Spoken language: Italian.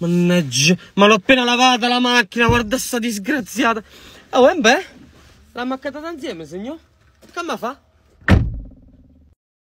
Mannaggia, ma l'ho appena lavata la macchina, guarda sta disgraziata. Oh, e beh, l'ha maccata insieme, signor. Che ma fa?